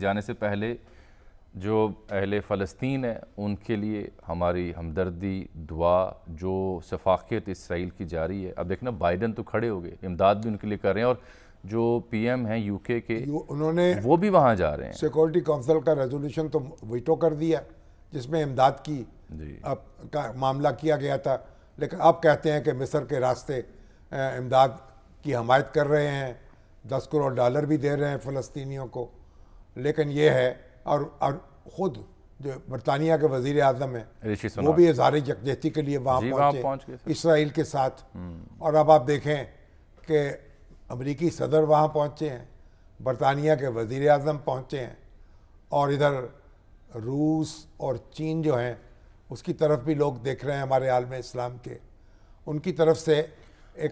जाने से पहले जो अहले फ़लस्तीन हैं उनके लिए हमारी हमदर्दी दुआ जो शफाकियत इसराइल की जारी है अब देखना बाइडन तो खड़े हो गए इमदाद भी उनके लिए कर रहे हैं और जो पीएम हैं यूके के उन्होंने वो भी वहाँ जा रहे हैं सिक्योरिटी काउंसिल का रेजोल्यूशन तो वीटो कर दिया जिसमें इमदाद की जी अब का मामला किया गया था लेकिन अब कहते हैं कि मिस्र के रास्ते इमदाद की हमायत कर रहे हैं दस करोड़ डॉलर भी दे रहे हैं फ़लस्तियों को लेकिन ये है और और खुद जो बरतानिया के वजीर अजम है वो भी इजहार यकजहती के लिए वहाँ पहुँचे इसराइल के साथ हम्म। और अब आप देखें कि अमरीकी सदर वहाँ पहुँचे हैं बरतानिया के वजीर अजम पहुँचे हैं और इधर रूस और चीन जो हैं उसकी तरफ भी लोग देख रहे हैं हमारे आलम इस्लाम के उनकी तरफ से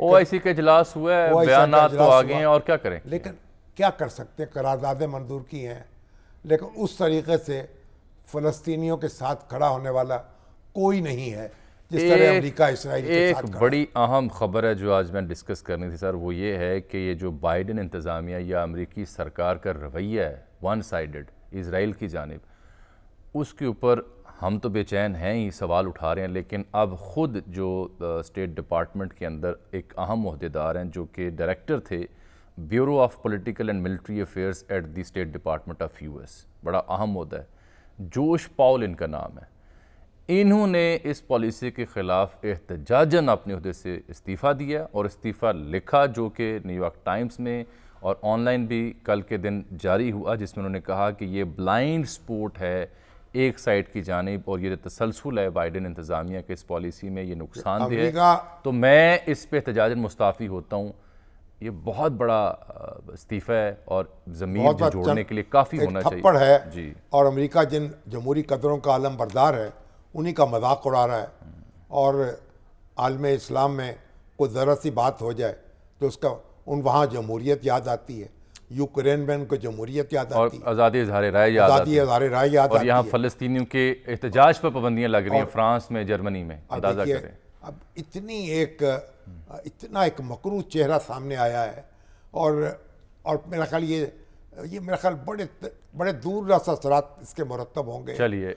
ओ आई सी का इजलास हुआ है बयान तो आ गए हैं और क्या करें लेकिन क्या कर सकते हैं करारदादें मंजूर की हैं लेकिन उस तरीके से फ़लस्तीनियों के साथ खड़ा होने वाला कोई नहीं है जिस तरह अमेरिका इसराइल के साथ बड़ी अहम खबर है जो आज मैं डिस्कस करनी थी सर वो ये है कि ये जो बाइडन इंतज़ामिया या अमरीकी सरकार का रवैया है वन साइड इसराइल की जानब उसके ऊपर हम तो बेचैन हैं ही सवाल उठा रहे हैं लेकिन अब ख़ुद जो स्टेट डिपार्टमेंट के अंदर एक अहम अहदेदार हैं जो कि डायरेक्टर थे bureau of political and military affairs at the state department of US बड़ा अहम होता है जोश पाउल इनका नाम है इन्होंने इस पॉलिसी के ख़िलाफ़ एहतजाजन अपने अहदे से इस्तीफ़ा दिया और इस्तीफ़ा लिखा जो कि न्यूयॉर्क टाइम्स में और ऑनलाइन भी कल के दिन जारी हुआ जिसमें उन्होंने कहा कि ये ब्लाइंड स्पोर्ट है एक साइड की जानब और ये तसलसल है बाइडन इंतज़ामिया के इस पॉलिसी में ये नुकसान है तो मैं इस पर एहतजाजन मुस्ताफ़ी होता हूँ ये बहुत बड़ा इस्तीफा है और ज़मीन जोड़ने के लिए काफ़ी होना चाहिए है जी और अमेरिका जिन जमहूरी कदरों का आलम बरदार है उन्हीं का मजाक उड़ा रहा है और आलम इस्लाम में कोई ज़रा सी बात हो जाए तो उसका उन वहाँ जमहूरियत याद आती है यूक्रेन में उनको जमहूरियत याद आती है आज़ादी इजहार राय याद आज़ादी इजहार राय याद और यहाँ फ़लस्तियों के एहतजाज पर पाबंदियाँ लग रही हैं फ्रांस में जर्मनी में अब इतनी एक इतना एक मकरू चेहरा सामने आया है और और मेरा ख्याल ये ये मेरा ख्याल बड़े बड़े दूर रास्ता सरात इसके मुरतब होंगे चलिए